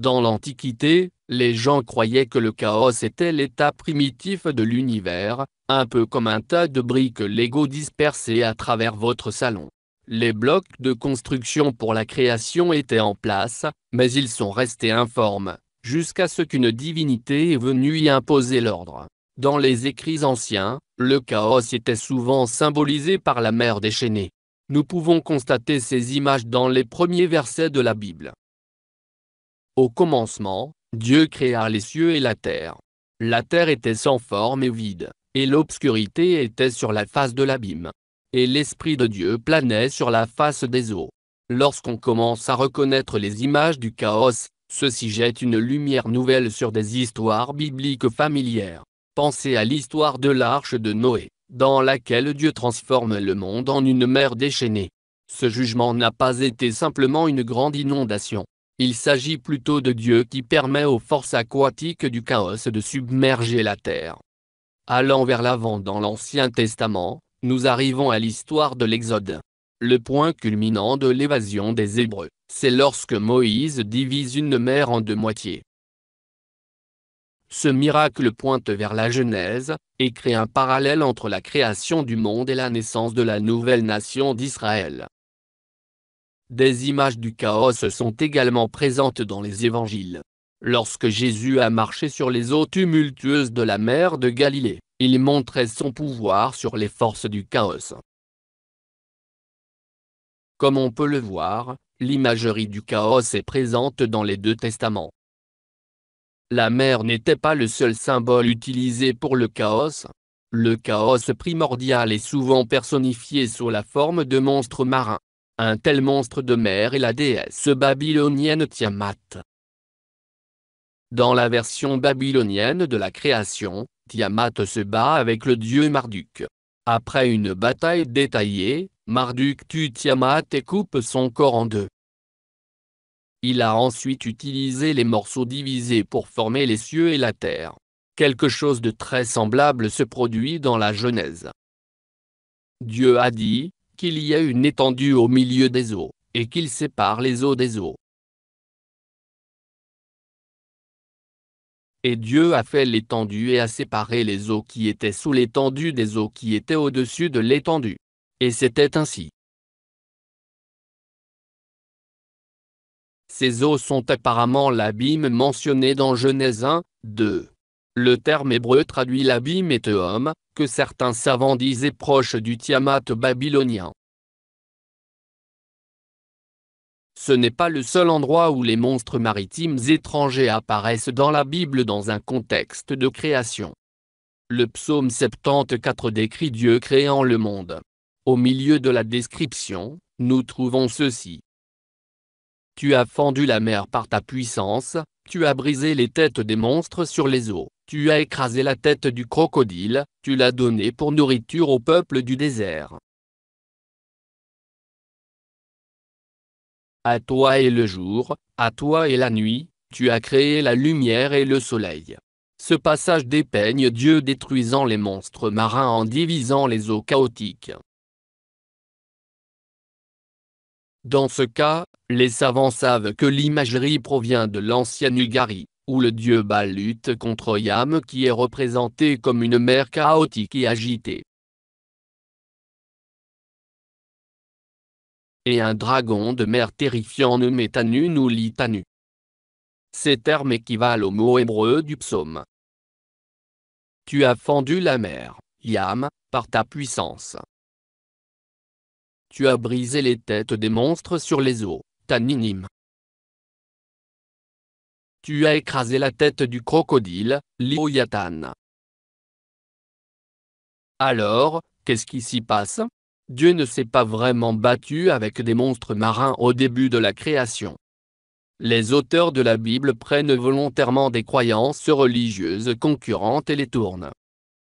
Dans l'Antiquité, les gens croyaient que le chaos était l'état primitif de l'univers, un peu comme un tas de briques légaux dispersées à travers votre salon. Les blocs de construction pour la création étaient en place, mais ils sont restés informes, jusqu'à ce qu'une divinité est venue y imposer l'ordre. Dans les écrits anciens, le chaos était souvent symbolisé par la mer déchaînée. Nous pouvons constater ces images dans les premiers versets de la Bible. Au commencement, Dieu créa les cieux et la terre. La terre était sans forme et vide, et l'obscurité était sur la face de l'abîme. Et l'Esprit de Dieu planait sur la face des eaux. Lorsqu'on commence à reconnaître les images du chaos, ceci jette une lumière nouvelle sur des histoires bibliques familières. Pensez à l'histoire de l'arche de Noé, dans laquelle Dieu transforme le monde en une mer déchaînée. Ce jugement n'a pas été simplement une grande inondation. Il s'agit plutôt de Dieu qui permet aux forces aquatiques du chaos de submerger la terre. Allant vers l'avant dans l'Ancien Testament, nous arrivons à l'histoire de l'Exode. Le point culminant de l'évasion des Hébreux, c'est lorsque Moïse divise une mer en deux moitiés. Ce miracle pointe vers la Genèse, et crée un parallèle entre la création du monde et la naissance de la nouvelle nation d'Israël. Des images du chaos sont également présentes dans les évangiles. Lorsque Jésus a marché sur les eaux tumultueuses de la mer de Galilée, il montrait son pouvoir sur les forces du chaos. Comme on peut le voir, l'imagerie du chaos est présente dans les deux testaments. La mer n'était pas le seul symbole utilisé pour le chaos. Le chaos primordial est souvent personnifié sous la forme de monstres marins un tel monstre de mer est la déesse babylonienne Tiamat. Dans la version babylonienne de la création, Tiamat se bat avec le dieu Marduk. Après une bataille détaillée, Marduk tue Tiamat et coupe son corps en deux. Il a ensuite utilisé les morceaux divisés pour former les cieux et la terre. Quelque chose de très semblable se produit dans la Genèse. Dieu a dit, qu'il y a une étendue au milieu des eaux, et qu'il sépare les eaux des eaux. Et Dieu a fait l'étendue et a séparé les eaux qui étaient sous l'étendue des eaux qui étaient au-dessus de l'étendue. Et c'était ainsi. Ces eaux sont apparemment l'abîme mentionné dans Genèse 1, 2. Le terme hébreu traduit l'abîme et homme, que certains savants disaient proche du Tiamat babylonien. Ce n'est pas le seul endroit où les monstres maritimes étrangers apparaissent dans la Bible dans un contexte de création. Le psaume 74 décrit Dieu créant le monde. Au milieu de la description, nous trouvons ceci. Tu as fendu la mer par ta puissance, tu as brisé les têtes des monstres sur les eaux. Tu as écrasé la tête du crocodile, tu l'as donné pour nourriture au peuple du désert. À toi est le jour, à toi est la nuit, tu as créé la lumière et le soleil. Ce passage dépeigne Dieu détruisant les monstres marins en divisant les eaux chaotiques. Dans ce cas, les savants savent que l'imagerie provient de l'ancienne Ugarie où le dieu Baal lutte contre Yam qui est représenté comme une mer chaotique et agitée. Et un dragon de mer terrifiant nommé Tanun ou Litanu. Ces termes équivalent au mot hébreu du psaume. Tu as fendu la mer, Yam, par ta puissance. Tu as brisé les têtes des monstres sur les eaux, Taninim. Tu as écrasé la tête du crocodile, Lioyatan. Alors, qu'est-ce qui s'y passe Dieu ne s'est pas vraiment battu avec des monstres marins au début de la création. Les auteurs de la Bible prennent volontairement des croyances religieuses concurrentes et les tournent.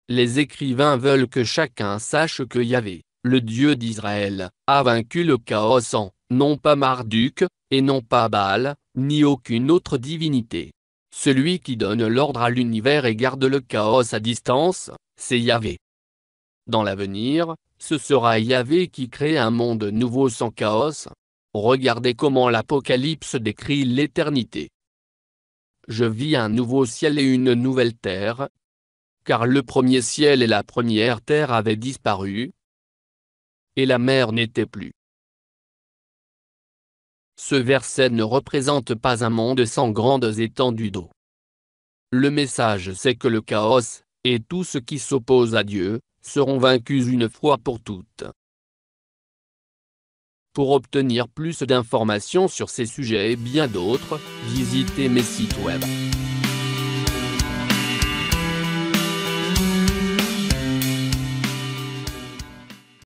Les écrivains veulent que chacun sache que Yahvé, le Dieu d'Israël, a vaincu le chaos en, non pas Marduk, et non pas Baal, ni aucune autre divinité. Celui qui donne l'ordre à l'univers et garde le chaos à distance, c'est Yahvé. Dans l'avenir, ce sera Yahvé qui crée un monde nouveau sans chaos. Regardez comment l'Apocalypse décrit l'éternité. Je vis un nouveau ciel et une nouvelle terre, car le premier ciel et la première terre avaient disparu, et la mer n'était plus. Ce verset ne représente pas un monde sans grandes étendues d'eau. Le message c'est que le chaos, et tout ce qui s'oppose à Dieu, seront vaincus une fois pour toutes. Pour obtenir plus d'informations sur ces sujets et bien d'autres, visitez mes sites web.